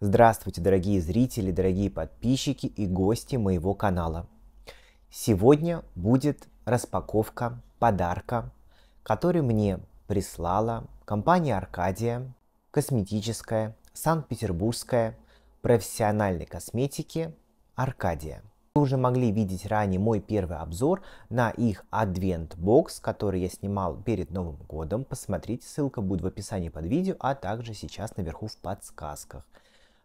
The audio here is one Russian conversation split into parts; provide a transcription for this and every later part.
Здравствуйте, дорогие зрители, дорогие подписчики и гости моего канала. Сегодня будет распаковка подарка, который мне прислала компания Аркадия, косметическая, санкт-петербургская, профессиональной косметики Аркадия. Вы уже могли видеть ранее мой первый обзор на их Advent Box, который я снимал перед Новым годом. Посмотрите, ссылка будет в описании под видео, а также сейчас наверху в подсказках.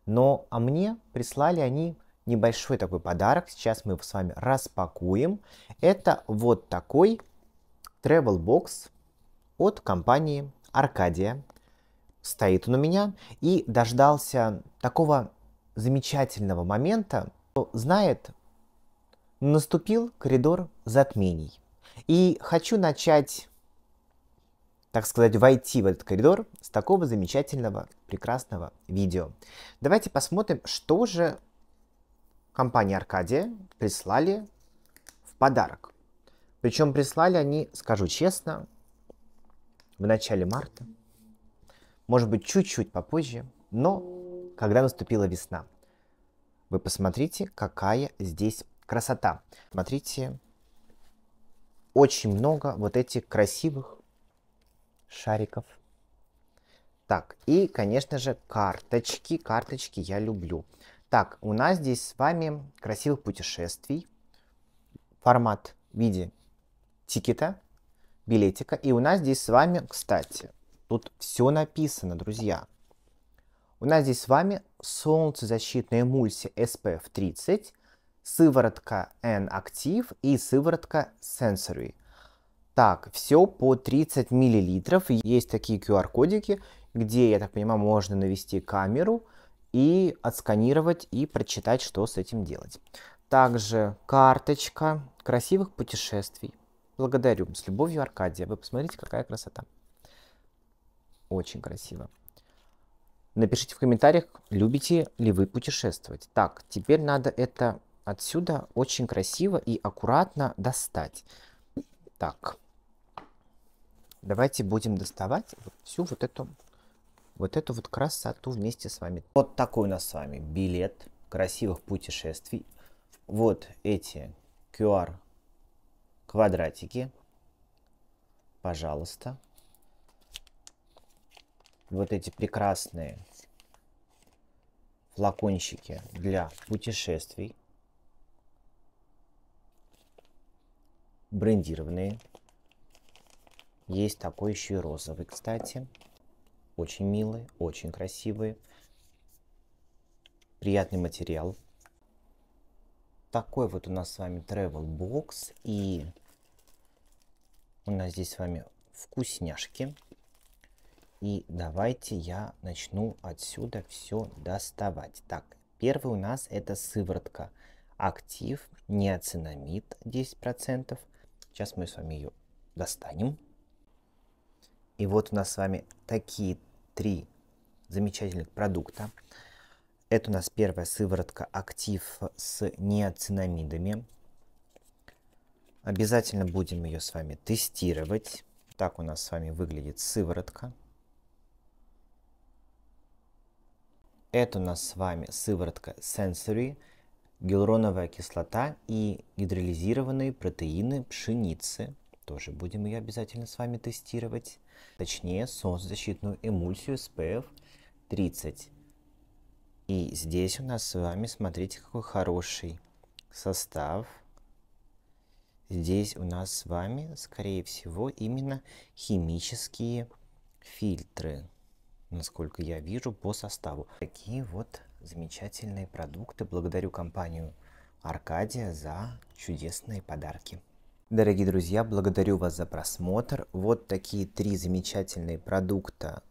Но а мне прислали они небольшой такой подарок. Сейчас мы его с вами распакуем. Это вот такой travel box от компании Аркадия. Стоит он у меня и дождался такого замечательного момента, знает, наступил коридор затмений. И хочу начать так сказать, войти в этот коридор с такого замечательного, прекрасного видео. Давайте посмотрим, что же компания Аркадия прислали в подарок. Причем прислали они, скажу честно, в начале марта, может быть, чуть-чуть попозже, но когда наступила весна. Вы посмотрите, какая здесь красота. Смотрите, очень много вот этих красивых шариков. Так, и, конечно же, карточки. Карточки я люблю. Так, у нас здесь с вами красивых путешествий. Формат в виде тикета, билетика. И у нас здесь с вами, кстати, тут все написано, друзья. У нас здесь с вами солнцезащитная эмульсия SPF 30, сыворотка n Active и сыворотка Sensory. Так, все по 30 миллилитров. Есть такие QR-кодики, где, я так понимаю, можно навести камеру и отсканировать и прочитать, что с этим делать. Также карточка красивых путешествий. Благодарю. С любовью, Аркадия. Вы посмотрите, какая красота. Очень красиво. Напишите в комментариях, любите ли вы путешествовать. Так, теперь надо это отсюда очень красиво и аккуратно достать. Так, Давайте будем доставать всю вот эту, вот эту вот красоту вместе с вами. Вот такой у нас с вами билет красивых путешествий. Вот эти QR квадратики. Пожалуйста. Вот эти прекрасные флакончики для путешествий. Брендированные. Есть такой еще и розовый, кстати. Очень милый, очень красивый. Приятный материал. Такой вот у нас с вами travel Box, И у нас здесь с вами вкусняшки. И давайте я начну отсюда все доставать. Так, первый у нас это сыворотка. Актив неоцинамид 10%. Сейчас мы с вами ее достанем. И вот у нас с вами такие три замечательных продукта. Это у нас первая сыворотка «Актив» с неоцинамидами. Обязательно будем ее с вами тестировать. Так у нас с вами выглядит сыворотка. Это у нас с вами сыворотка Sensory, гиалуроновая кислота и гидролизированные протеины пшеницы. Тоже будем ее обязательно с вами тестировать. Точнее, солнцезащитную эмульсию SPF 30. И здесь у нас с вами, смотрите, какой хороший состав. Здесь у нас с вами, скорее всего, именно химические фильтры, насколько я вижу по составу. Такие вот замечательные продукты. Благодарю компанию Аркадия за чудесные подарки. Дорогие друзья, благодарю вас за просмотр. Вот такие три замечательные продукта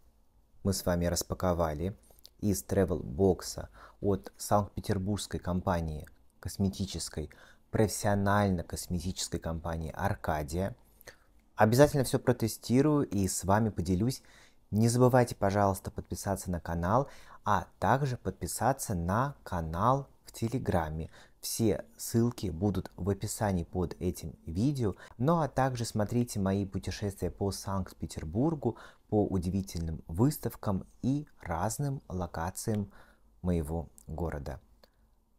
мы с вами распаковали из travel бокса от санкт-петербургской компании косметической, профессионально-косметической компании «Аркадия». Обязательно все протестирую и с вами поделюсь. Не забывайте, пожалуйста, подписаться на канал, а также подписаться на канал в Телеграме, все ссылки будут в описании под этим видео. Ну а также смотрите мои путешествия по Санкт-Петербургу, по удивительным выставкам и разным локациям моего города.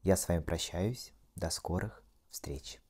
Я с вами прощаюсь. До скорых встреч.